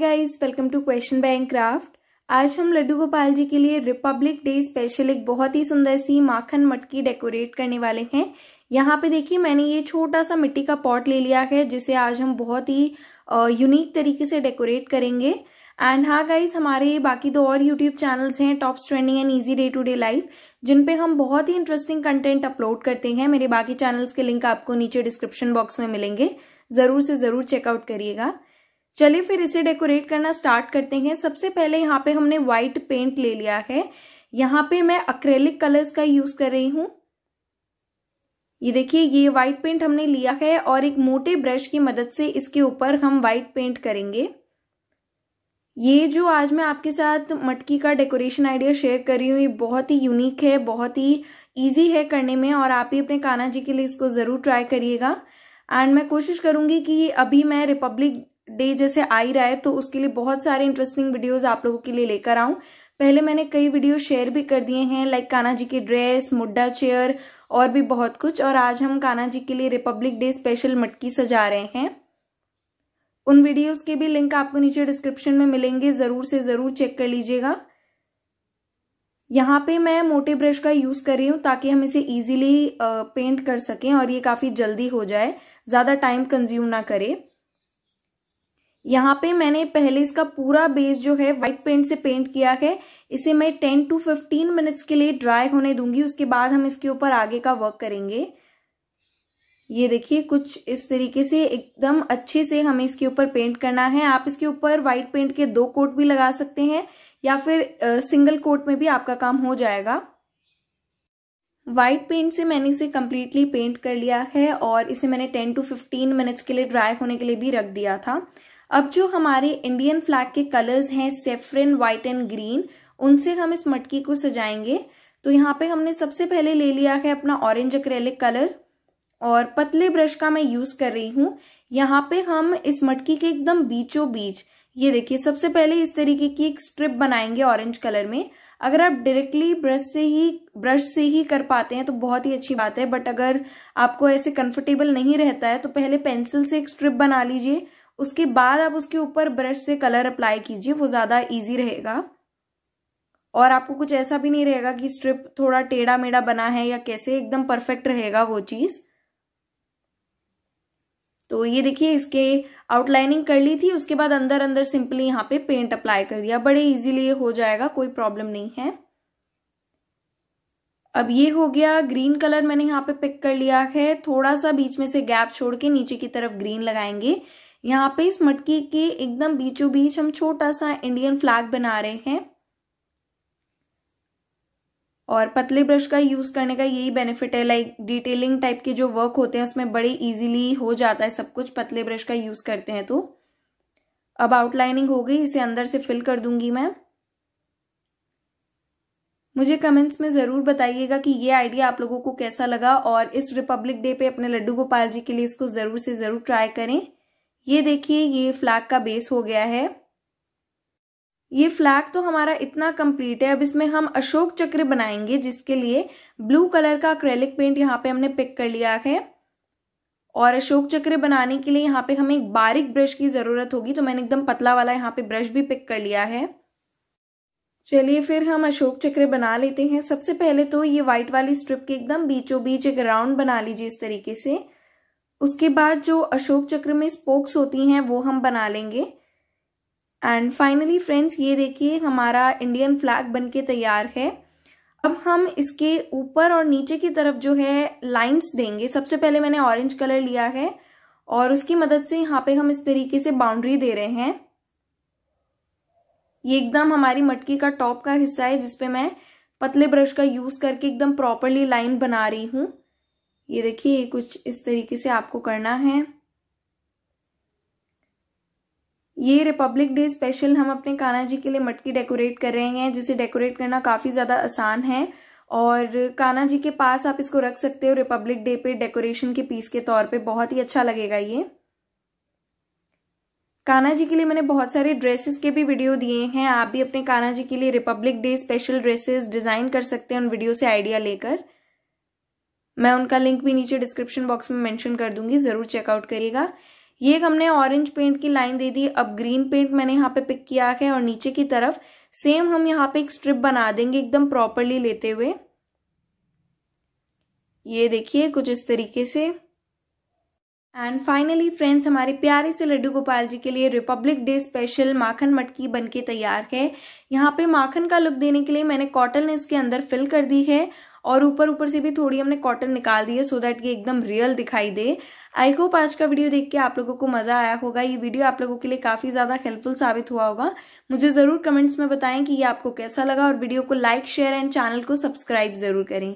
guys welcome to question bank craft आज हम लड्डू गोपाल जी के लिए रिपब्लिक डे स्पेशल एक बहुत ही सुंदर सी माखन मटकी डेकोरेट करने वाले हैं यहाँ पे देखिए मैंने ये छोटा सा मिट्टी का पॉट ले लिया है जिसे आज हम बहुत ही यूनिक तरीके से डेकोरेट करेंगे एंड हाँ गाइज हमारे बाकी दो और यूट्यूब चैनल्स हैं top trending and easy day to day life जिनपे हम बहुत ही इंटरेस्टिंग कंटेंट अपलोड करते हैं मेरे बाकी चैनल्स के लिंक आपको नीचे डिस्क्रिप्शन बॉक्स में मिलेंगे जरूर से जरूर चेकआउट करिएगा चलिए फिर इसे डेकोरेट करना स्टार्ट करते हैं सबसे पहले यहाँ पे हमने व्हाइट पेंट ले लिया है यहाँ पे मैं अक्रेलिक कलर्स का यूज कर रही हूं ये देखिए ये व्हाइट पेंट हमने लिया है और एक मोटे ब्रश की मदद से इसके ऊपर हम व्हाइट पेंट करेंगे ये जो आज मैं आपके साथ मटकी का डेकोरेशन आइडिया शेयर कर रही हूँ ये बहुत ही यूनिक है बहुत ही इजी है करने में और आप ही अपने कान्हा जी के लिए इसको ज़रूर ट्राई करिएगा एंड मैं कोशिश करूंगी कि अभी मैं रिपब्लिक डे जैसे आ ही रहा है तो उसके लिए बहुत सारे इंटरेस्टिंग वीडियोस आप लोगों के लिए लेकर आऊं पहले मैंने कई वीडियो शेयर भी कर दिए हैं लाइक काना जी की ड्रेस मुड्डा चेयर और भी बहुत कुछ और आज हम काना जी के लिए रिपब्लिक डे स्पेशल मटकी सजा रहे हैं उन वीडियोस के भी लिंक आपको नीचे डिस्क्रिप्शन में मिलेंगे जरूर से जरूर चेक कर लीजिएगा यहाँ पे मैं मोटे ब्रश का यूज कर रही हूँ ताकि हम इसे इजीली पेंट कर सकें और ये काफी जल्दी हो जाए ज्यादा टाइम कंज्यूम ना करे यहाँ पे मैंने पहले इसका पूरा बेस जो है व्हाइट पेंट से पेंट किया है इसे मैं टेन टू फिफ्टीन मिनट्स के लिए ड्राई होने दूंगी उसके बाद हम इसके ऊपर आगे का वर्क करेंगे ये देखिए कुछ इस तरीके से एकदम अच्छे से हमें इसके ऊपर पेंट करना है आप इसके ऊपर व्हाइट पेंट के दो कोट भी लगा सकते हैं या फिर सिंगल कोट में भी आपका काम हो जाएगा व्हाइट पेंट से मैंने इसे कम्प्लीटली पेंट कर लिया है और इसे मैंने टेन टू फिफ्टीन मिनट्स के लिए ड्राई होने के लिए भी रख दिया था अब जो हमारे इंडियन फ्लैग के कलर्स हैं सेफ्रिन व्हाइट एंड ग्रीन उनसे हम इस मटकी को सजाएंगे तो यहाँ पे हमने सबसे पहले ले लिया है अपना ऑरेंज अक्रेलिक कलर और पतले ब्रश का मैं यूज कर रही हूँ यहाँ पे हम इस मटकी के एकदम बीचों बीच ये देखिए सबसे पहले इस तरीके की एक स्ट्रिप बनाएंगे ऑरेंज कलर में अगर आप डायरेक्टली ब्रश से ही ब्रश से ही कर पाते हैं तो बहुत ही अच्छी बात है बट अगर आपको ऐसे कंफर्टेबल नहीं रहता है तो पहले पेंसिल से एक स्ट्रिप बना लीजिए उसके बाद आप उसके ऊपर ब्रश से कलर अप्लाई कीजिए वो ज़्यादा इजी रहेगा और आपको कुछ ऐसा भी नहीं रहेगा कि स्ट्रिप थोड़ा टेढ़ा मेढ़ा बना है या कैसे एकदम परफेक्ट रहेगा वो चीज़ तो ये देखिए इसके आउटलाइनिंग कर ली थी उसके बाद अंदर अंदर सिंपली यहाँ पे पेंट अप्लाई कर दिया बड़े इजीली ये हो जाएगा कोई प्रॉब्लम नहीं है अब ये हो गया ग्रीन कलर मैंने यहाँ पे पिक कर लिया है थोड़ा सा बीच में से गैप छोड़ के नीचे की तरफ ग्रीन लगाएंगे यहाँ पे इस मटकी के एकदम बीचों बीच हम छोटा सा इंडियन फ्लैग बना रहे हैं और पतले ब्रश का यूज करने का यही बेनिफिट है लाइक डिटेलिंग टाइप के जो वर्क होते हैं उसमें बड़े इजीली हो जाता है सब कुछ पतले ब्रश का यूज करते हैं तो अब आउटलाइनिंग हो गई इसे अंदर से फिल कर दूंगी मैं मुझे कमेंट्स में ज़रूर बताइएगा कि ये आइडिया आप लोगों को कैसा लगा और इस रिपब्लिक डे पे अपने लड्डू गोपाल जी के लिए इसको ज़रूर से ज़रूर ट्राई करें ये देखिए ये फ्लैग का बेस हो गया है ये फ्लैग तो हमारा इतना कंप्लीट है अब इसमें हम अशोक चक्र बनाएंगे जिसके लिए ब्लू कलर का अक्रेलिक पेंट यहाँ पे हमने पिक कर लिया है और अशोक चक्र बनाने के लिए यहाँ पे हमें एक बारीक ब्रश की जरूरत होगी तो मैंने एकदम पतला वाला यहाँ पे ब्रश भी पिक कर लिया है चलिए फिर हम अशोक चक्र बना लेते हैं सबसे पहले तो ये व्हाइट वाली स्ट्रिप के एकदम बीचों बीच एक राउंड बना लीजिए इस तरीके से उसके बाद जो अशोक चक्र में स्पोक्स होती हैं वो हम बना लेंगे एंड फाइनली फ्रेंड्स ये देखिए हमारा इंडियन फ्लैग बनके तैयार है अब हम इसके ऊपर और नीचे की तरफ जो है लाइंस देंगे सबसे पहले मैंने ऑरेंज कलर लिया है और उसकी मदद से यहाँ पे हम इस तरीके से बाउंड्री दे रहे हैं ये एकदम हमारी मटकी का टॉप का हिस्सा है जिसपे मैं पतले ब्रश का यूज करके एकदम प्रॉपरली लाइन बना रही हूं ये देखिए कुछ इस तरीके से आपको करना है ये रिपब्लिक डे स्पेशल हम अपने कान्हा जी के लिए मटकी डेकोरेट कर रहे हैं जिसे डेकोरेट करना काफ़ी ज़्यादा आसान है और कान्हा जी के पास आप इसको रख सकते हो रिपब्लिक डे पे डेकोरेशन के पीस के तौर पे बहुत ही अच्छा लगेगा ये कान्हा जी के लिए मैंने बहुत सारे ड्रेसेस के भी वीडियो दिए हैं आप भी अपने कान्हा जी के लिए republic day special dresses design कर सकते हैं उन वीडियो से आइडिया लेकर मैं उनका लिंक भी नीचे डिस्क्रिप्शन बॉक्स में मेंशन कर दूंगी ज़रूर चेकआउट करिएगा ये एक हमने ऑरेंज पेंट की लाइन दे दी अब ग्रीन पेंट मैंने यहाँ पे पिक किया है और नीचे की तरफ सेम हम यहाँ पे एक स्ट्रिप बना देंगे एकदम प्रॉपरली लेते हुए ये देखिए कुछ इस तरीके से एंड फाइनली फ्रेंड्स हमारे प्यारे से लड्डू गोपाल जी के लिए रिपब्लिक डे स्पेशल माखन मटकी बनके तैयार है यहाँ पे माखन का लुक देने के लिए मैंने कॉटन इसके अंदर फिल कर दी है और ऊपर ऊपर से भी थोड़ी हमने कॉटन निकाल दी है सो दैट ये एकदम रियल दिखाई दे आई होप आज का वीडियो देख के आप लोगों को मजा आया होगा ये वीडियो आप लोगों के लिए काफी ज्यादा हेल्पफुल साबित हुआ होगा मुझे जरूर कमेंट्स में बताएं कि ये आपको कैसा लगा और वीडियो को लाइक शेयर एंड चैनल को सब्सक्राइब जरूर करें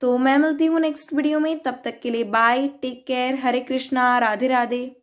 तो मैं मिलती हूँ नेक्स्ट वीडियो में तब तक के लिए bye take care Hare Krishna Radhe Radhe